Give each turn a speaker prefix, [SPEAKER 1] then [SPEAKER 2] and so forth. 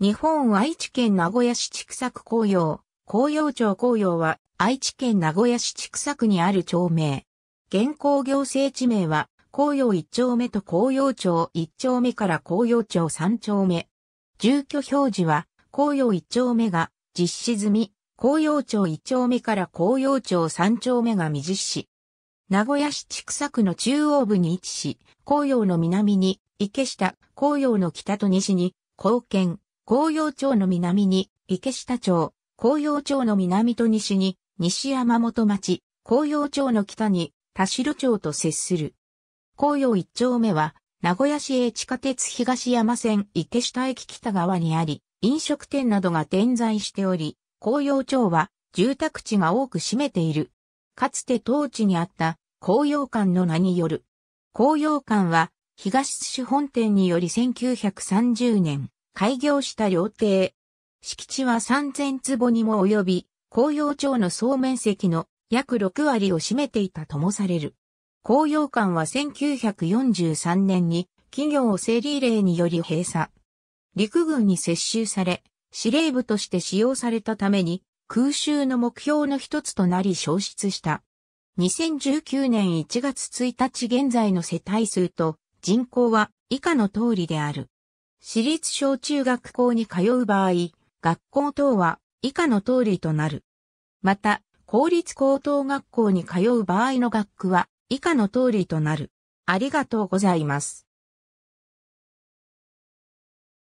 [SPEAKER 1] 日本愛知県名古屋市畜作紅葉、紅葉町紅葉は愛知県名古屋市畜作にある町名。現行行政地名は紅葉一丁目と紅葉町一丁目から紅葉町三丁目。住居表示は紅葉一丁目が実施済み、紅葉町一丁目から紅葉町三丁目が未実施。名古屋市畜作の中央部に位置し、紅葉の南に、池下、紅葉の北と西に、貢献、紅葉町の南に、池下町、紅葉町の南と西に、西山本町、紅葉町の北に、田代町と接する。紅葉一丁目は、名古屋市営地下鉄東山線池下駅北側にあり、飲食店などが点在しており、紅葉町は住宅地が多く占めている。かつて当地にあった紅葉館の名による。紅葉館は東市本店により1930年開業した料亭。敷地は3000坪にも及び、紅葉町の総面積の約6割を占めていたともされる。紅葉館は1943年に企業整理令により閉鎖。陸軍に接収され、司令部として使用されたために、空襲の目標の一つとなり消失した。2019年1月1日現在の世帯数と人口は以下の通りである。私立小中学校に通う場合、学校等は以下の通りとなる。また、公立高等学校に通う場合の学区は以下の通りとなる。ありがとうございます。